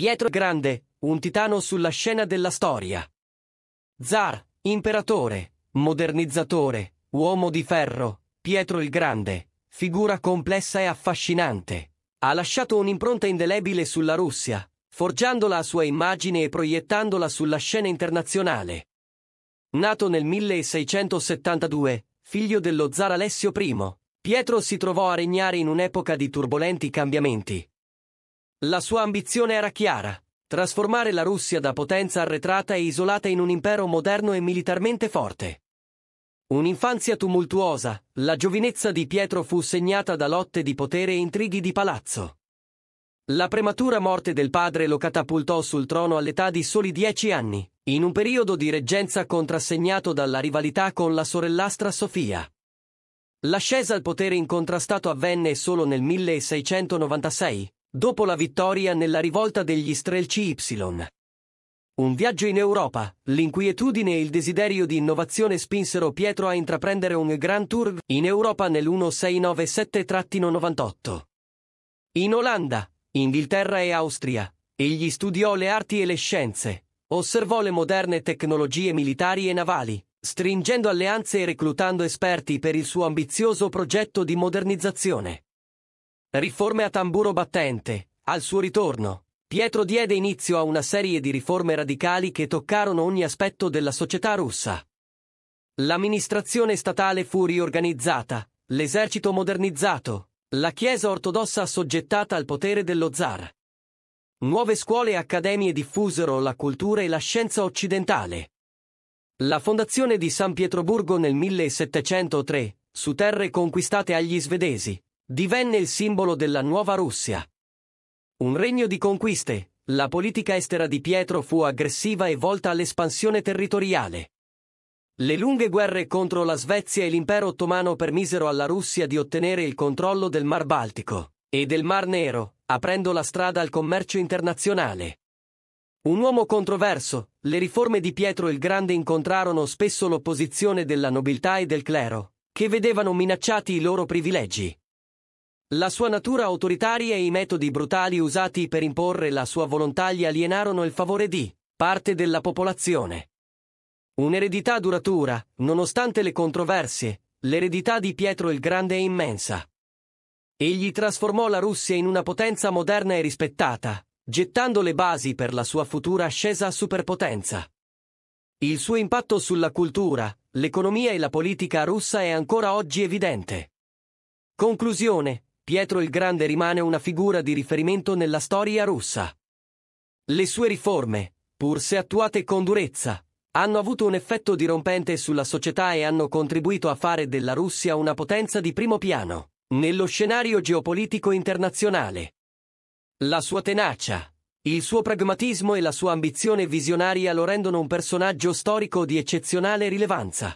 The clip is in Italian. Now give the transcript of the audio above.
Pietro Grande, un titano sulla scena della storia. Zar, imperatore, modernizzatore, uomo di ferro, Pietro il Grande, figura complessa e affascinante. Ha lasciato un'impronta indelebile sulla Russia, forgiandola a sua immagine e proiettandola sulla scena internazionale. Nato nel 1672, figlio dello zar Alessio I, Pietro si trovò a regnare in un'epoca di turbolenti cambiamenti, la sua ambizione era chiara. Trasformare la Russia da potenza arretrata e isolata in un impero moderno e militarmente forte. Un'infanzia tumultuosa, la giovinezza di Pietro fu segnata da lotte di potere e intrighi di palazzo. La prematura morte del padre lo catapultò sul trono all'età di soli dieci anni, in un periodo di reggenza contrassegnato dalla rivalità con la sorellastra Sofia. L'ascesa al potere incontrastato avvenne solo nel 1696, dopo la vittoria nella rivolta degli Strelci Y. Un viaggio in Europa, l'inquietudine e il desiderio di innovazione spinsero Pietro a intraprendere un Grand Tour in Europa nel 1697-98. In Olanda, Inghilterra e Austria, egli studiò le arti e le scienze, osservò le moderne tecnologie militari e navali, stringendo alleanze e reclutando esperti per il suo ambizioso progetto di modernizzazione. Riforme a tamburo battente. Al suo ritorno, Pietro diede inizio a una serie di riforme radicali che toccarono ogni aspetto della società russa. L'amministrazione statale fu riorganizzata, l'esercito modernizzato, la Chiesa ortodossa assoggettata al potere dello zar. Nuove scuole e accademie diffusero la cultura e la scienza occidentale. La fondazione di San Pietroburgo nel 1703, su terre conquistate agli svedesi, divenne il simbolo della nuova Russia. Un regno di conquiste, la politica estera di Pietro fu aggressiva e volta all'espansione territoriale. Le lunghe guerre contro la Svezia e l'impero ottomano permisero alla Russia di ottenere il controllo del Mar Baltico e del Mar Nero, aprendo la strada al commercio internazionale. Un uomo controverso, le riforme di Pietro il Grande incontrarono spesso l'opposizione della nobiltà e del clero, che vedevano minacciati i loro privilegi. La sua natura autoritaria e i metodi brutali usati per imporre la sua volontà gli alienarono il favore di parte della popolazione. Un'eredità duratura, nonostante le controversie, l'eredità di Pietro il Grande è immensa. Egli trasformò la Russia in una potenza moderna e rispettata, gettando le basi per la sua futura ascesa a superpotenza. Il suo impatto sulla cultura, l'economia e la politica russa è ancora oggi evidente. Conclusione Pietro il Grande rimane una figura di riferimento nella storia russa. Le sue riforme, pur se attuate con durezza, hanno avuto un effetto dirompente sulla società e hanno contribuito a fare della Russia una potenza di primo piano nello scenario geopolitico internazionale. La sua tenacia, il suo pragmatismo e la sua ambizione visionaria lo rendono un personaggio storico di eccezionale rilevanza.